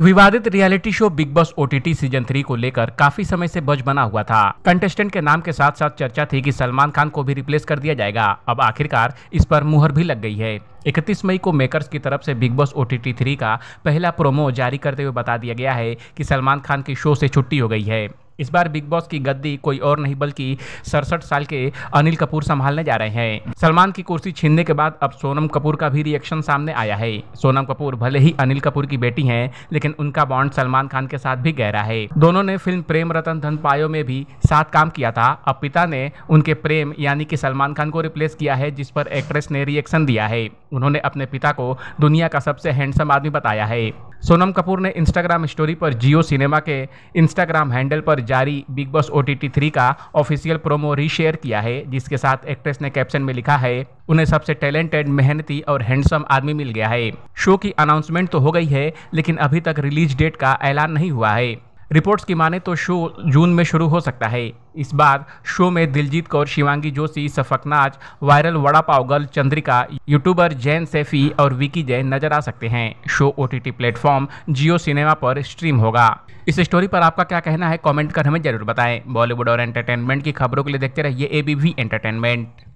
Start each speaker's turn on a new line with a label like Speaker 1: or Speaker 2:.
Speaker 1: विवादित reality show Bigg Boss OTT season three को लेकर काफी समय से बज बना हुआ था कंटेस्टेंट के नाम के साथ साथ चर्चा थी कि सलमान खान को भी रिप्लेस कर दिया जाएगा अब आखिरकार इस पर मुहर भी लग गई है 31 मई को मेकर्स की तरफ से Bigg Boss O T three का पहला प्रोमो जारी करते हुए बता दिया गया है कि सलमान खान की शो से छुट्टी हो गई है इस बार बिग बॉस की गद्दी कोई और नहीं बल्कि सड़सठ साल के अनिल कपूर संभालने जा रहे हैं सलमान की कुर्सी छीनने के बाद अब सोनम कपूर का भी रिएक्शन सामने आया है सोनम कपूर भले ही अनिल कपूर की बेटी हैं लेकिन उनका बॉन्ड सलमान खान के साथ भी गहरा है दोनों ने फिल्म प्रेम रतन धन पायो में भी साथ काम किया था अब पिता ने उनके प्रेम यानी कि सलमान खान को रिप्लेस किया है जिस पर एक्ट्रेस ने रिएक्शन दिया है उन्होंने अपने पिता को दुनिया का सबसे हैंडसम आदमी बताया है सोनम कपूर ने इंस्टाग्राम स्टोरी पर जियो सिनेमा के इंस्टाग्राम हैंडल पर जारी बिग बॉस ओ टी का ऑफिशियल प्रोमो रीशेयर किया है जिसके साथ एक्ट्रेस ने कैप्शन में लिखा है उन्हें सबसे टैलेंटेड मेहनती और हैंडसम आदमी मिल गया है शो की अनाउंसमेंट तो हो गई है लेकिन अभी तक रिलीज डेट का ऐलान नहीं हुआ है रिपोर्ट्स की माने तो शो जून में शुरू हो सकता है इस बार शो में दिलजीत कौर शिवांगी जोशी सफकनाज viral vada pav girl Chandrika YouTuber जैन सेफी और विकी जैन नजर आ सकते हैं show O T platform Jio cinema पर स्ट्रीम होगा इस स्टोरी पर आपका क्या कहना है कमेंट कर हमें जरूर बताएं बॉलीवुड और एंटरटेनमेंट की खबरों के लिए देखते रहिए एबीवी एंटरटेनमेंट